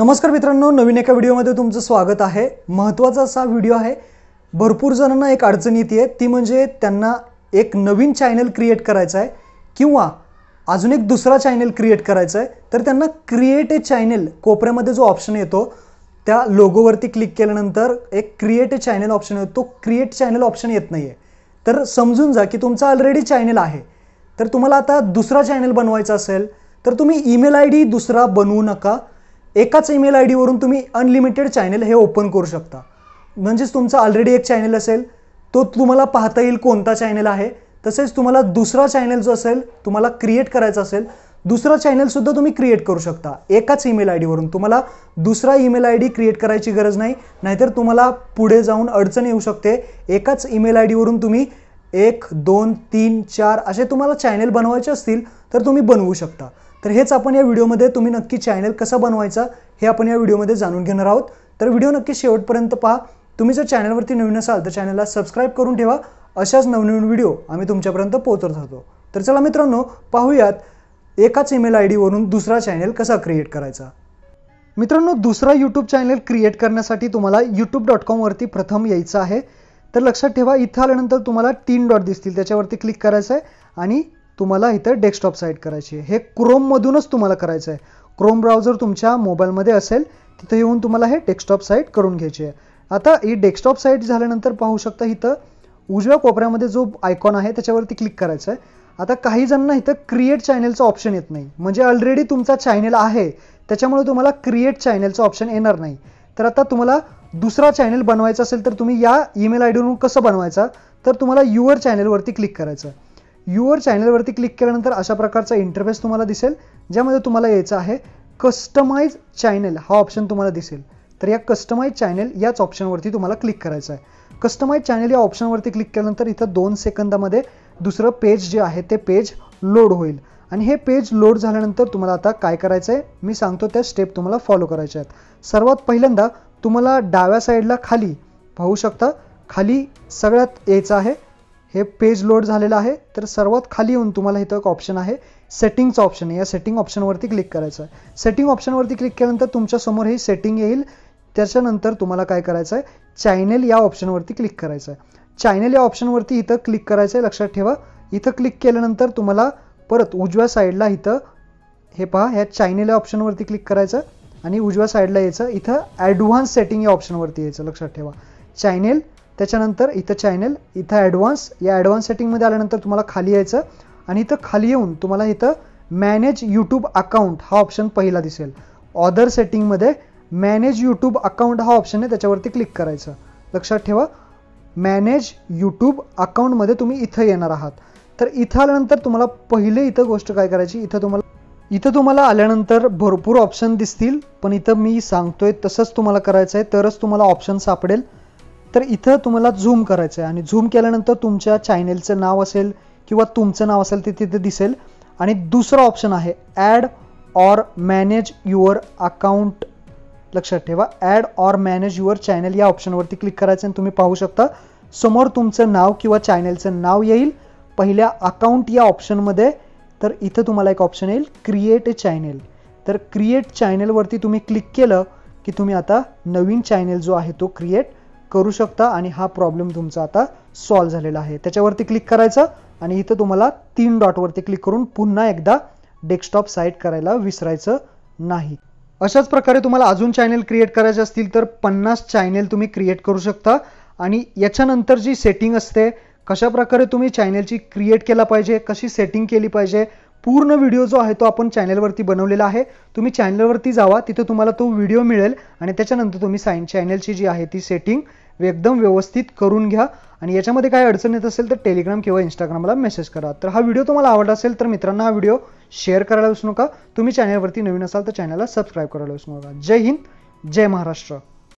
नमस्कार मित्रांनो नवीन एका व्हिडिओमध्ये तुमचं स्वागत आहे महत्त्वाचा असा व्हिडिओ आहे भरपूर जणांना एक अडचण येते ती म्हणजे त्यांना एक नवीन चॅनल क्रिएट करायचं आहे किंवा अजून एक दुसरा चॅनल क्रिएट करायचा आहे तर त्यांना क्रिएट ए चॅनल कोपऱ्यामध्ये जो ऑप्शन येतो त्या लोगोवरती क्लिक केल्यानंतर एक क्रिएट ए चॅनल ऑप्शन येतो तो क्रिएट चॅनल ऑप्शन येत नाही आहे तर समजून जा की तुमचा ऑलरेडी चॅनल आहे तर तुम्हाला आता दुसरा चॅनल बनवायचा असेल तर तुम्ही ईमेल आय डी दुसरा बनवू नका एकाच ईमेल आय डीवरून तुम्ही अनलिमिटेड चॅनेल हे ओपन करू शकता म्हणजेच तुमचा ऑलरेडी एक चॅनेल असेल तो तुम्हाला पाहता येईल कोणता चॅनेल आहे तसेच तुम्हाला दुसरा चॅनेल जो असेल तुम्हाला क्रिएट करायचा असेल दुसरा चॅनलसुद्धा तुम्ही क्रिएट करू शकता एकाच ईमेल आय डीवरून तुम्हाला दुसरा ईमेल आय डी क्रिएट करायची गरज नाही नाहीतर तुम्हाला पुढे जाऊन अडचण येऊ शकते एकाच ईमेल आय डीवरून तुम्ही एक दोन तीन चार असे तुम्हाला चॅनेल बनवायचे असतील तर तुम्ही बनवू शकता तर हेच आपण या व्हिडिओमध्ये तुम्ही नक्की चॅनल कसा बनवायचा हे आपण या व्हिडिओमध्ये जाणून घेणार आहोत तर व्हिडिओ नक्की शेवटपर्यंत पहा तुम्ही जर चॅनलवरती नवीन असाल तर चॅनलला सबस्क्राईब करून ठेवा अशाच नवनवीन व्हिडिओ आम्ही तुमच्यापर्यंत पोहोचत राहतो तर चला मित्रांनो पाहूयात एकाच ईमेल आय डीवरून दुसरा चॅनल कसा क्रिएट करायचा मित्रांनो दुसरा यूट्यूब चॅनल क्रिएट करण्यासाठी तुम्हाला यूट्यूब डॉट कॉमवरती प्रथम यायचं आहे तर लक्षात ठेवा इथं आल्यानंतर तुम्हाला तीन डॉट दिसतील त्याच्यावरती क्लिक करायचं आहे आणि तुम्हाला इथं डेस्कटॉप साईट करायची आहे हे क्रोममधूनच तुम्हाला करायचं आहे क्रोम ब्राउझर तुमच्या मोबाईलमध्ये असेल तिथं येऊन तुम्हाला हे डेस्कटॉप साईट करून घ्यायची आहे आता ही डेस्कटॉप साईट झाल्यानंतर पाहू शकता इथं उजव्या कोपऱ्यामध्ये जो आयकॉन आहे त्याच्यावरती क्लिक करायचं आहे आता काही जणांना इथं क्रिएट चॅनेलचं ऑप्शन येत नाही म्हणजे ऑलरेडी तुमचा चॅनेल आहे त्याच्यामुळे तुम्हाला क्रिएट चॅनेलचं ऑप्शन येणार नाही तर आता तुम्हाला दुसरा चॅनेल बनवायचा असेल तर तुम्ही या ईमेल आय डीवरून कसं बनवायचा तर तुम्हाला युअर चॅनेलवरती क्लिक करायचं युअर चॅनलवरती क्लिक केल्यानंतर अशा प्रकारचा इंटरफेस तुम्हाला दिसेल ज्यामध्ये तुम्हाला यायचं आहे कस्टमाइज चॅनल हा ऑप्शन तुम्हाला दिसेल तर या कस्टमाइज चॅनल याच ऑप्शनवरती तुम्हाला क्लिक करायचं आहे कस्टमाइज चॅनल या ऑप्शनवरती क्लिक केल्यानंतर इथं दोन सेकंदामध्ये दुसरं पेज जे आहे ते पेज लोड होईल आणि हे पेज लोड झाल्यानंतर तुम्हाला आता काय करायचं आहे मी सांगतो त्या स्टेप तुम्हाला फॉलो करायच्या आहेत सर्वात पहिल्यांदा तुम्हाला डाव्या साईडला खाली पाहू शकता खाली सगळ्यात यायचं आहे हे पेज लोड झालेलं आहे तर सर्वात खाली येऊन तुम्हाला इथं एक ऑप्शन आहे सेटिंगचं ऑप्शन आहे या सेटिंग ऑप्शनवरती क्लिक करायचं आहे सेटिंग ऑप्शनवरती क्लिक केल्यानंतर तुमच्यासमोर हे सेटिंग येईल त्याच्यानंतर तुम्हाला काय करायचं आहे चॅनेल या ऑप्शनवरती क्लिक करायचं आहे चॅनेल या ऑप्शनवरती इथं क्लिक करायचं आहे लक्षात ठेवा इथं क्लिक केल्यानंतर तुम्हाला परत उजव्या साईडला इथं हे पहा ह्या चायनेल या ऑप्शनवरती क्लिक करायचं आणि उजव्या साईडला यायचं इथं ॲडव्हान्स सेटिंग या ऑप्शनवरती यायचं लक्षात ठेवा चायनेल त्याच्यानंतर इथं चॅनल इथं ॲडव्हान्स या ॲडव्हान्स सेटिंगमध्ये आल्यानंतर तुम्हाला खाली यायचं आणि इथं खाली येऊन तुम्हाला इथं मॅनेज यूट्यूब अकाउंट हा ऑप्शन पहिला दिसेल ऑदर सेटिंगमध्ये मॅनेज यूट्यूब अकाउंट हा ऑप्शन आहे त्याच्यावरती क्लिक करायचं लक्षात ठेवा मॅनेज यूट्यूब अकाउंटमध्ये तुम्ही इथं येणार आहात तर इथं आल्यानंतर तुम्हाला पहिले इथं गोष्ट काय करायची इथं तुम्हाला इथं तुम्हाला आल्यानंतर भरपूर ऑप्शन दिसतील पण इथं मी सांगतोय तसंच तुम्हाला करायचं आहे तरच तुम्हाला ऑप्शन सापडेल तर इथं तुम्हाला झूम करायचं आहे आणि झूम केल्यानंतर तुमच्या चॅनेलचं नाव असेल किंवा तुमचं नाव असेल ते तिथे दिसेल आणि दुसरा ऑप्शन आहे add or manage your account लक्षात ठेवा add or manage your channel या ऑप्शनवरती क्लिक करायचं आणि तुम्ही पाहू शकता समोर तुमचं नाव किंवा चॅनेलचं नाव येईल पहिल्या अकाउंट या ऑप्शनमध्ये तर इथं तुम्हाला एक ऑप्शन येईल क्रिएट ए चॅनेल तर क्रिएट चॅनेलवरती तुम्ही क्लिक केलं की तुम्ही आता नवीन चॅनेल जो आहे तो क्रिएट करू शकता आणि हा प्रॉब्लेम तुमचा आता सॉल्व्ह झालेला आहे त्याच्यावरती क्लिक करायचं आणि इथं तुम्हाला तीन डॉटवरती क्लिक करून पुन्हा एकदा डेस्कटॉप साईट करायला विसरायचं नाही अशाच प्रकारे तुम्हाला अजून चॅनेल क्रिएट करायचे असतील तर पन्नास चॅनेल तुम्ही क्रिएट करू शकता आणि याच्यानंतर जी सेटिंग असते कशा प्रकारे तुम्ही चॅनेलची क्रिएट केला पाहिजे कशी सेटिंग केली पाहिजे पूर्ण व्हिडिओ जो आहे तो आपण चॅनलवरती बनवलेला आहे तुम्ही चॅनलवरती जावा तिथे तुम्हाला तो व्हिडिओ मिळेल आणि त्याच्यानंतर तुम्ही साईन चॅनलची जी आहे ती सेटिंग एकदम व्यवस्थित करून घ्या आणि याच्यामध्ये काय अडचण येत असेल तर टेलिग्राम किंवा इंस्टाग्रामला मेसेज करा तर हा व्हिडिओ तुम्हाला आवडला असेल तर मित्रांना हा व्हिडिओ शेअर करायला विसरू नका तुम्ही चॅनलवरती नवीन असाल तर चॅनलला सबस्क्राईब करायला विसरू नका जय हिंद जय महाराष्ट्र